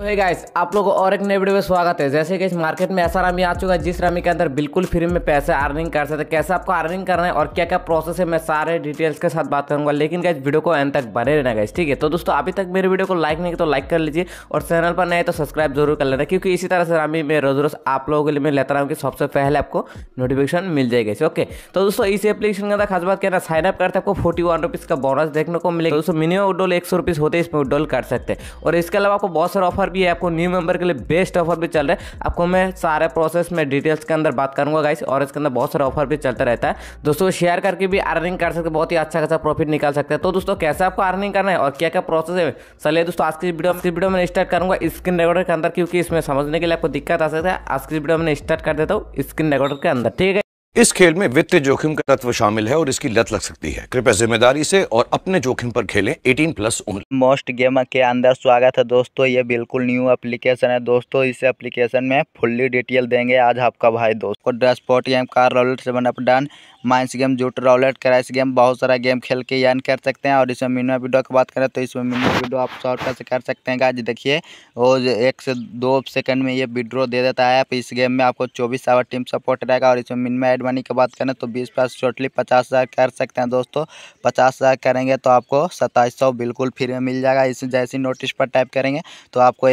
तो है गाइस आप लोगों को और एक नए वीडियो में स्वागत है जैसे कि इस मार्केट में ऐसा रामी आ चुका है जिस रामी के अंदर बिल्कुल फ्री में पैसे अर्निंग कर सकते हैं कैसे आपको अर्निंग करना है और क्या क्या प्रोसेस है मैं सारे डिटेल्स के साथ बात करूंगा लेकिन गाइस वीडियो को एंड तक बने रहना गाइस ठीक है तो दोस्तों अभी तक मेरे वीडियो को लाइक नहीं तो लाइक कर लीजिए और चैनल पर नए तो सब्सक्राइब जरूर कर लेना क्योंकि इसी तरह से रामी मैं रोज रोज आप लोगों के लिए मैं लेता रहा हूँ कि सबसे पहले आपको नोटिफिकेशन मिल जाएगी ओके तो दोस्तों इस एप्लीकेशन के अंदर खास बात कहना अप करते आपको फोर्टी वन रुपीज़ का बोनस देखने को मिलेगा दोस्तों मिनिमम उडोल एक सौ होते हैं इसमें उडोल कर सकते हैं और इसके अलावा आपको बहुत सारे ऑफर भी है आपको न्यू मेंबर के लिए बेस्ट ऑफर भी चल रहा है आपको मैं सारे प्रोसेस में डिटेल्स के अंदर बात करूंगा गाइस और इसके अंदर बहुत सारे ऑफर भी चलता रहता है दोस्तों शेयर करके भी अर्निंग कर सकते बहुत ही अच्छा खासा प्रॉफिट निकाल सकते हैं तो दोस्तों कैसे आपको अर्निंग करना है और क्या क्या प्रोसेस है चलिए दोस्तों आज की वीडियो की वीडियो में स्टार्ट करूंगा स्क्रीन रिकॉर्डर के अंदर क्योंकि इसमें समझने के लिए आपको दिक्कत आ सकता है आज की वीडियो में स्टार्ट कर देता हूँ स्क्रीन रिकॉर्डर के अंदर ठीक है इस खेल में वित्तीय जोखिम का तत्व शामिल है और इसकी लत लग सकती है कृपया जिम्मेदारी से और अपने जोखिम पर खेलें 18 प्लस उम्र मोस्ट गेम के अंदर स्वागत है दोस्तों ये बिल्कुल न्यू एप्लीकेशन है दोस्तों इस एप्लीकेशन में फुल्ली डिटेल देंगे आज आपका भाई दोस्त और ड्रेस पोर्ट game car roulette seven up down mines game जूट रॉलेट क्रैश गेम बहुत सारा गेम खेल के यान कर सकते हैं और इसमें मिनिमम वीडियो की बात करें तो इसमें मिनिमम वीडियो आप शॉर्ट कैसे कर सकते हैं आज देखिए और एक से दो सेकंड में ये विड्रो दे देता है इस गेम में आपको चौबीस आवर टीम सपोर्ट रहेगा और इसमें मिनिमम एड मनी की बात करें तो बीस पास टोटली पचास हज़ार कर सकते हैं दोस्तों पचास हज़ार करेंगे तो आपको सत्ताईस सौ बिल्कुल फ्री में मिल जाएगा इस जैसी नोटिस पर टाइप करेंगे तो आपको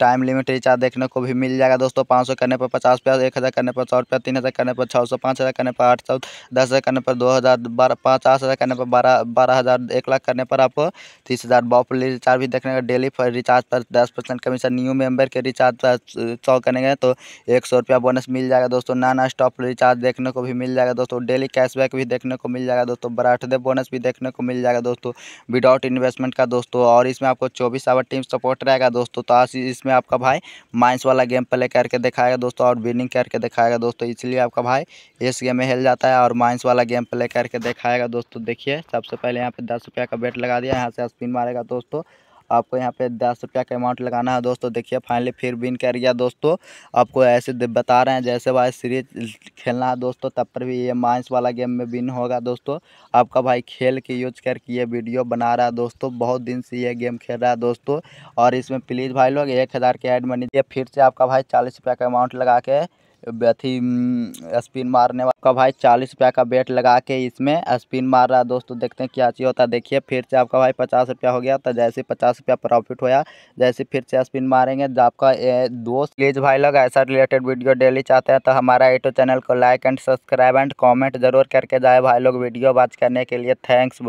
टाइम लिमिट रिचार्ज देखने को भी मिल जाएगा दोस्तों पाँच सौ करने पर पचास रुपया एक हज़ार करने पर सौ रुपया तीन हज़ार करने पर छः सौ हज़ार करने पर आठ सौ दस हज़ार करने पर दो हज़ार बारह करने पर बारह बारह हज़ार एक लाख करने पर आपको तीस हज़ार बॉपली रिचार्ज भी देखने का डेली रिचार्ज पर दस परसेंट कमीशन न्यू मेंबर के रिचार्ज पर सौ करेंगे तो एक सौ रुपया बोनस मिल जाएगा दोस्तों नाना स्टॉप रिचार्ज रिचार्ज देखने को भी मिल जाएगा दोस्तों डेली कैशबैक भी देखने को मिल जाएगा दोस्तों बर्थडे बोनस भी देखने को मिल जाएगा दोस्तों विदाउट इन्वेस्टमेंट का दोस्तों और इसमें आपको चौबीस आवर टीम सपोर्ट रहेगा दोस्तों तो आज इसमें आपका भाई माइंस वाला गेम प्ले करके दिखाएगा दोस्तों और विनिंग करके दिखाएगा दोस्तों इसलिए आपका भाई इस गेम में हिल जाता है और माइंस वाला गेम प्ले करके दिखाएगा दोस्तों देखिए सबसे पहले यहाँ पे दस रुपया का बेट लगा दिया यहाँ से स्पिन मारेगा दोस्तों आपको यहाँ पे दस रुपया का अमाउंट लगाना है दोस्तों देखिए फाइनली फिर विन कर गया दोस्तों आपको ऐसे बता रहे हैं जैसे भाई सीरीज खेलना है दोस्तों तब पर भी ये माइंस वाला गेम में विन होगा दोस्तों आपका भाई खेल के यूज करके ये वीडियो बना रहा है दोस्तों बहुत दिन से ये गेम खेल रहा है दोस्तों और इसमें प्लीज़ भाई लोग एक हज़ार के ऐड मनी फिर से आपका भाई चालीस रुपया का अमाउंट लगा के अथी हम्म, स्पिन मारने वाला का भाई चालीस रुपया का बेट लगा के इसमें स्पिन मार रहा है दोस्तों देखते हैं क्या चीज़ होता है देखिए फिर से आपका भाई पचास रुपया हो गया तो जैसे पचास रुपया प्रॉफिट होया जैसे फिर से स्पिन मारेंगे तो आपका दोस्त प्लीज भाई लोग ऐसा रिलेटेड वीडियो डेली चाहते हैं तो हमारा यूट्यूब चैनल को like and subscribe and comment जरूर करके जाए भाई लोग वीडियो वॉच करने के लिए थैंक्स